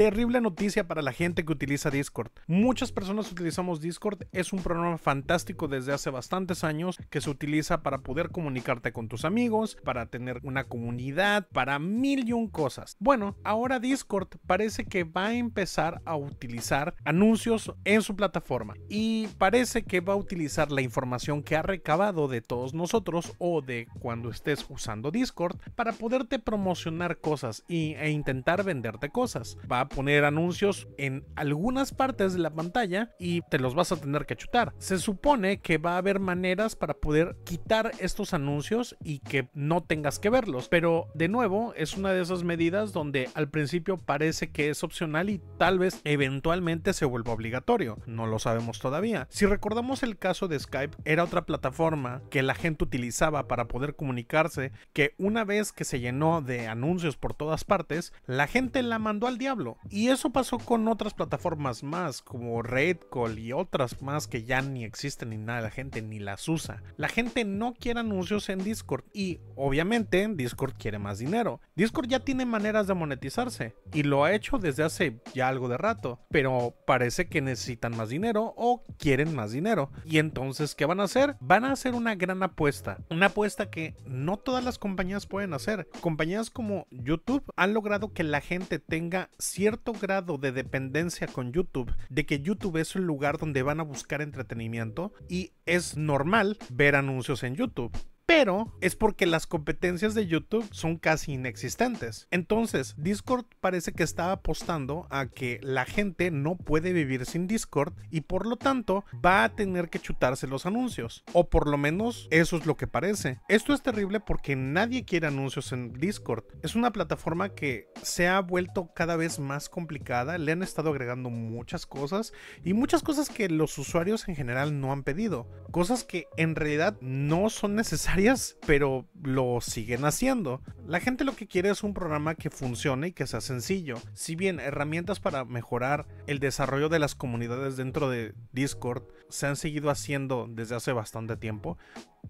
terrible noticia para la gente que utiliza Discord. Muchas personas utilizamos Discord, es un programa fantástico desde hace bastantes años que se utiliza para poder comunicarte con tus amigos, para tener una comunidad, para mil y un cosas. Bueno, ahora Discord parece que va a empezar a utilizar anuncios en su plataforma y parece que va a utilizar la información que ha recabado de todos nosotros o de cuando estés usando Discord para poderte promocionar cosas e intentar venderte cosas. Va a poner anuncios en algunas partes de la pantalla y te los vas a tener que chutar. Se supone que va a haber maneras para poder quitar estos anuncios y que no tengas que verlos, pero de nuevo es una de esas medidas donde al principio parece que es opcional y tal vez eventualmente se vuelva obligatorio, no lo sabemos todavía. Si recordamos el caso de Skype, era otra plataforma que la gente utilizaba para poder comunicarse que una vez que se llenó de anuncios por todas partes, la gente la mandó al diablo. Y eso pasó con otras plataformas más, como Call y otras más que ya ni existen ni nada, la gente ni las usa. La gente no quiere anuncios en Discord y obviamente Discord quiere más dinero. Discord ya tiene maneras de monetizarse y lo ha hecho desde hace ya algo de rato, pero parece que necesitan más dinero o quieren más dinero. Y entonces, ¿qué van a hacer? Van a hacer una gran apuesta, una apuesta que no todas las compañías pueden hacer. Compañías como YouTube han logrado que la gente tenga cierto grado de dependencia con YouTube, de que YouTube es el lugar donde van a buscar entretenimiento y es normal ver anuncios en YouTube pero es porque las competencias de YouTube son casi inexistentes. Entonces, Discord parece que está apostando a que la gente no puede vivir sin Discord y por lo tanto va a tener que chutarse los anuncios. O por lo menos eso es lo que parece. Esto es terrible porque nadie quiere anuncios en Discord. Es una plataforma que se ha vuelto cada vez más complicada, le han estado agregando muchas cosas y muchas cosas que los usuarios en general no han pedido. Cosas que en realidad no son necesarias pero lo siguen haciendo. La gente lo que quiere es un programa que funcione y que sea sencillo. Si bien herramientas para mejorar el desarrollo de las comunidades dentro de Discord se han seguido haciendo desde hace bastante tiempo,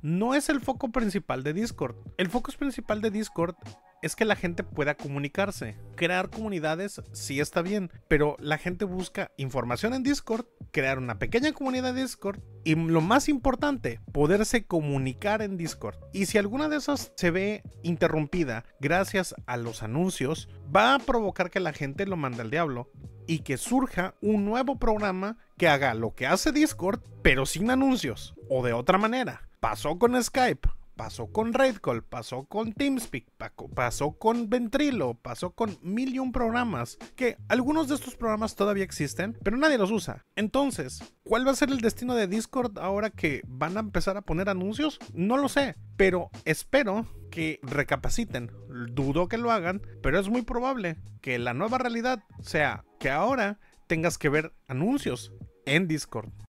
no es el foco principal de Discord. El foco principal de Discord es que la gente pueda comunicarse. Crear comunidades sí está bien, pero la gente busca información en Discord, crear una pequeña comunidad en Discord y lo más importante, poderse comunicar en Discord. Y si alguna de esas se ve interrumpida gracias a los anuncios, va a provocar que la gente lo mande al diablo y que surja un nuevo programa que haga lo que hace Discord, pero sin anuncios o de otra manera. Pasó con Skype pasó con Raidcall, pasó con TeamSpeak, pasó con Ventrilo, pasó con mil y un programas, que algunos de estos programas todavía existen, pero nadie los usa. Entonces, ¿cuál va a ser el destino de Discord ahora que van a empezar a poner anuncios? No lo sé, pero espero que recapaciten. Dudo que lo hagan, pero es muy probable que la nueva realidad sea que ahora tengas que ver anuncios en Discord.